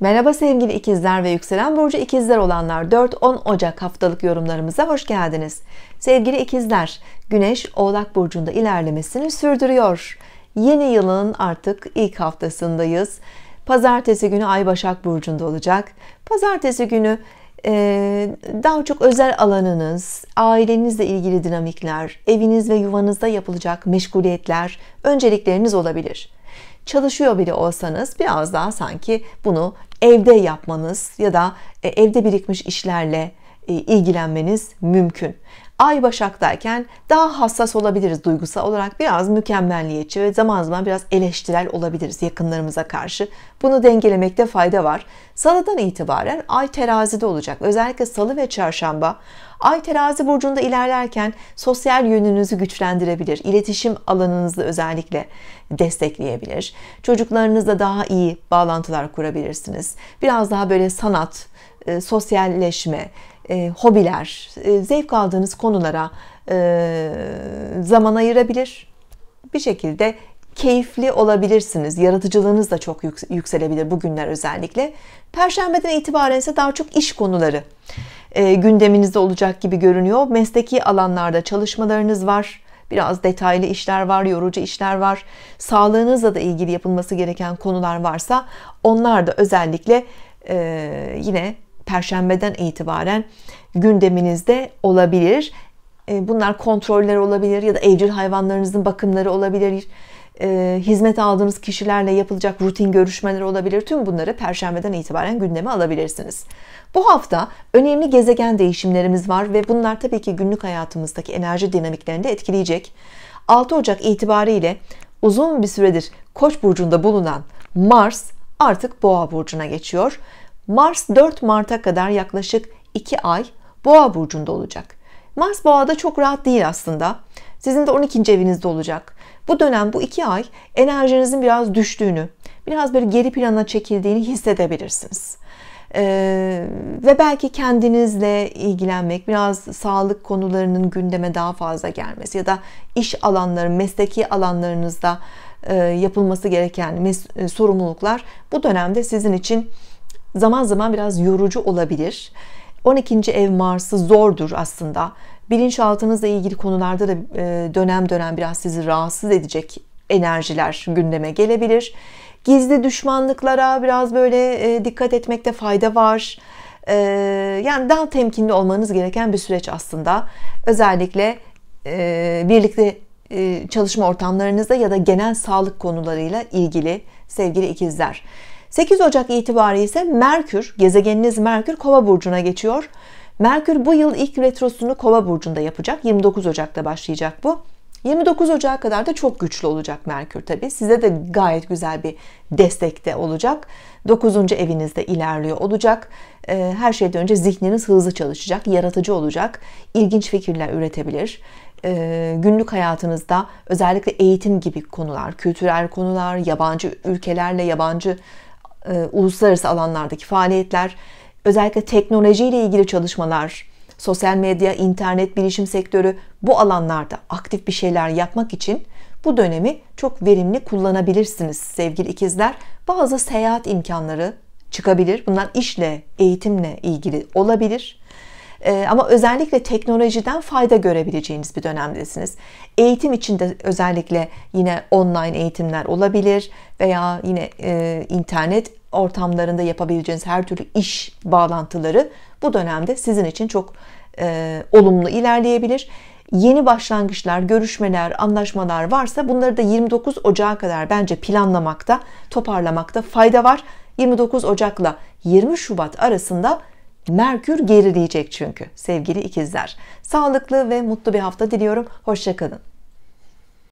Merhaba sevgili ikizler ve yükselen burcu ikizler olanlar 4-10 Ocak haftalık yorumlarımıza hoş geldiniz. Sevgili ikizler, Güneş Oğlak burcunda ilerlemesini sürdürüyor. Yeni yılın artık ilk haftasındayız. Pazartesi günü Ay Başak burcunda olacak. Pazartesi günü e, daha çok özel alanınız, ailenizle ilgili dinamikler, eviniz ve yuvanızda yapılacak meşguliyetler öncelikleriniz olabilir çalışıyor bile olsanız biraz daha sanki bunu evde yapmanız ya da e, evde birikmiş işlerle e, ilgilenmeniz mümkün. Ay Başak'tayken daha hassas olabiliriz duygusal olarak. Biraz mükemmelliyetçi ve zaman zaman biraz eleştirel olabiliriz yakınlarımıza karşı. Bunu dengelemekte fayda var. Salıdan itibaren Ay terazide olacak. Özellikle salı ve çarşamba Ay terazi burcunda ilerlerken sosyal yönünüzü güçlendirebilir. İletişim alanınızı özellikle destekleyebilir. Çocuklarınızla daha iyi bağlantılar kurabilirsiniz. Biraz daha böyle sanat, e, sosyalleşme, e, hobiler, e, zevk aldığınız konulara e, zaman ayırabilir. Bir şekilde keyifli olabilirsiniz. Yaratıcılığınız da çok yükselebilir bugünler özellikle. Perşembeden itibaren ise daha çok iş konuları e, gündeminizde olacak gibi görünüyor. Mesleki alanlarda çalışmalarınız var. Biraz detaylı işler var, yorucu işler var. Sağlığınızla da ilgili yapılması gereken konular varsa onlar da özellikle e, yine perşembeden itibaren gündeminizde olabilir. E, bunlar kontroller olabilir ya da evcil hayvanlarınızın bakımları olabilir. E, hizmet aldığınız kişilerle yapılacak rutin görüşmeler olabilir. Tüm bunları perşembeden itibaren gündeme alabilirsiniz. Bu hafta önemli gezegen değişimlerimiz var ve bunlar tabii ki günlük hayatımızdaki enerji dinamiklerini de etkileyecek. 6 Ocak itibariyle uzun bir süredir Koç burcunda bulunan Mars artık Boğa burcuna geçiyor. Mars 4 Mart'a kadar yaklaşık 2 ay Boğa burcunda olacak. Mars Boğa'da çok rahat değil aslında. Sizin de 12. evinizde olacak. Bu dönem bu 2 ay enerjinizin biraz düştüğünü, biraz böyle geri plana çekildiğini hissedebilirsiniz. Ee, ve belki kendinizle ilgilenmek, biraz sağlık konularının gündeme daha fazla gelmesi ya da iş alanları, mesleki alanlarınızda e, yapılması gereken sorumluluklar bu dönemde sizin için zaman zaman biraz yorucu olabilir. 12. ev Mars'ı zordur aslında. Bilinçaltınızla ilgili konularda da e, dönem dönem biraz sizi rahatsız edecek enerjiler gündeme gelebilir. Gizli düşmanlıklara biraz böyle e, dikkat etmekte fayda var. E, yani daha temkinli olmanız gereken bir süreç aslında. Özellikle birlikte çalışma ortamlarınızda ya da genel sağlık konularıyla ilgili sevgili ikizler. 8 Ocak itibariyle ise Merkür, gezegeniniz Merkür Kova burcuna geçiyor. Merkür bu yıl ilk retrosunu Kova burcunda yapacak. 29 Ocak'ta başlayacak bu. 29 Ocak'a kadar da çok güçlü olacak Merkür tabi. Size de gayet güzel bir destekte de olacak. 9. evinizde ilerliyor olacak. Ee, her şeyden önce zihniniz hızlı çalışacak, yaratıcı olacak, İlginç fikirler üretebilir. Ee, günlük hayatınızda özellikle eğitim gibi konular, kültürel konular, yabancı ülkelerle, yabancı e, uluslararası alanlardaki faaliyetler, özellikle teknolojiyle ilgili çalışmalar, sosyal medya, internet, bilişim sektörü bu alanlarda aktif bir şeyler yapmak için bu dönemi çok verimli kullanabilirsiniz sevgili ikizler. Bazı seyahat imkanları çıkabilir. Bunlar işle, eğitimle ilgili olabilir. Ee, ama özellikle teknolojiden fayda görebileceğiniz bir dönemdesiniz. Eğitim için de özellikle yine online eğitimler olabilir veya yine e, internet ortamlarında yapabileceğiniz her türlü iş bağlantıları bu dönemde sizin için çok e, olumlu ilerleyebilir. Yeni başlangıçlar, görüşmeler, anlaşmalar varsa bunları da 29 Ocağı kadar bence planlamakta, toparlamakta fayda var. 29 Ocak'la 20 Şubat arasında Merkür gerileyecek çünkü sevgili ikizler. Sağlıklı ve mutlu bir hafta diliyorum. Hoşçakalın.